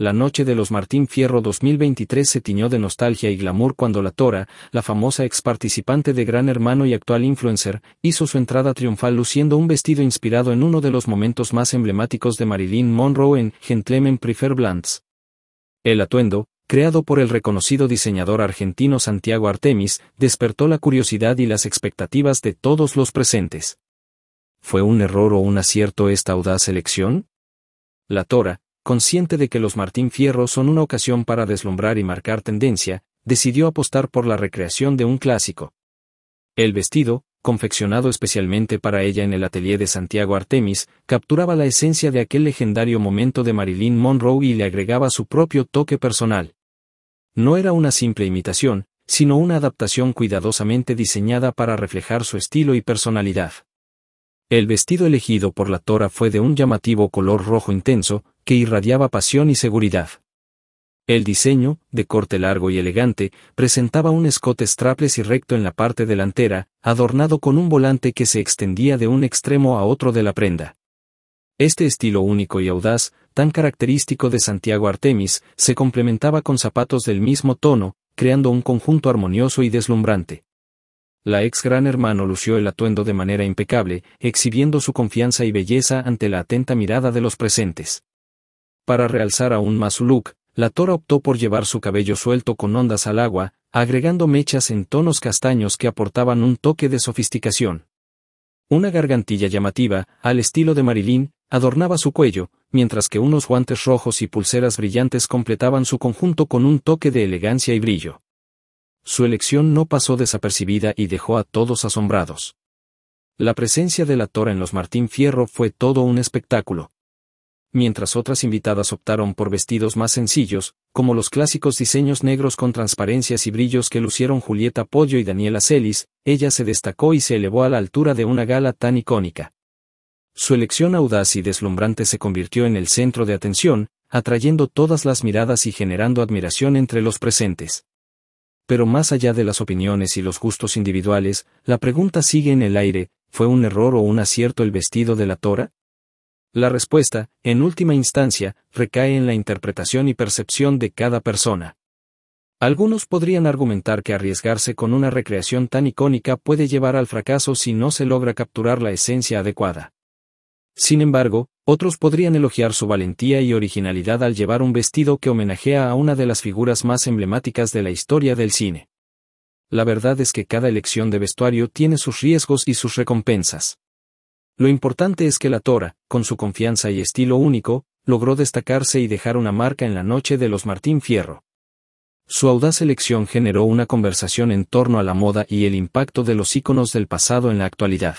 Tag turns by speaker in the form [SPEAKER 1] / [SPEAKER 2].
[SPEAKER 1] La noche de los Martín Fierro 2023 se tiñó de nostalgia y glamour cuando la Tora, la famosa ex participante de Gran Hermano y actual influencer, hizo su entrada triunfal luciendo un vestido inspirado en uno de los momentos más emblemáticos de Marilyn Monroe en Gentlemen Prefer Blondes. El atuendo, creado por el reconocido diseñador argentino Santiago Artemis, despertó la curiosidad y las expectativas de todos los presentes. ¿Fue un error o un acierto esta audaz elección? La Tora, consciente de que los Martín Fierro son una ocasión para deslumbrar y marcar tendencia, decidió apostar por la recreación de un clásico. El vestido, confeccionado especialmente para ella en el atelier de Santiago Artemis, capturaba la esencia de aquel legendario momento de Marilyn Monroe y le agregaba su propio toque personal. No era una simple imitación, sino una adaptación cuidadosamente diseñada para reflejar su estilo y personalidad. El vestido elegido por la Tora fue de un llamativo color rojo intenso, que irradiaba pasión y seguridad. El diseño, de corte largo y elegante, presentaba un escote strapless y recto en la parte delantera, adornado con un volante que se extendía de un extremo a otro de la prenda. Este estilo único y audaz, tan característico de Santiago Artemis, se complementaba con zapatos del mismo tono, creando un conjunto armonioso y deslumbrante. La ex gran hermano lució el atuendo de manera impecable, exhibiendo su confianza y belleza ante la atenta mirada de los presentes. Para realzar aún más su look, la tora optó por llevar su cabello suelto con ondas al agua, agregando mechas en tonos castaños que aportaban un toque de sofisticación. Una gargantilla llamativa, al estilo de Marilyn, adornaba su cuello, mientras que unos guantes rojos y pulseras brillantes completaban su conjunto con un toque de elegancia y brillo. Su elección no pasó desapercibida y dejó a todos asombrados. La presencia de la tora en los Martín Fierro fue todo un espectáculo mientras otras invitadas optaron por vestidos más sencillos, como los clásicos diseños negros con transparencias y brillos que lucieron Julieta Pollo y Daniela Celis, ella se destacó y se elevó a la altura de una gala tan icónica. Su elección audaz y deslumbrante se convirtió en el centro de atención, atrayendo todas las miradas y generando admiración entre los presentes. Pero más allá de las opiniones y los gustos individuales, la pregunta sigue en el aire, ¿fue un error o un acierto el vestido de la Tora? La respuesta, en última instancia, recae en la interpretación y percepción de cada persona. Algunos podrían argumentar que arriesgarse con una recreación tan icónica puede llevar al fracaso si no se logra capturar la esencia adecuada. Sin embargo, otros podrían elogiar su valentía y originalidad al llevar un vestido que homenajea a una de las figuras más emblemáticas de la historia del cine. La verdad es que cada elección de vestuario tiene sus riesgos y sus recompensas. Lo importante es que la Tora, con su confianza y estilo único, logró destacarse y dejar una marca en la noche de los Martín Fierro. Su audaz elección generó una conversación en torno a la moda y el impacto de los íconos del pasado en la actualidad.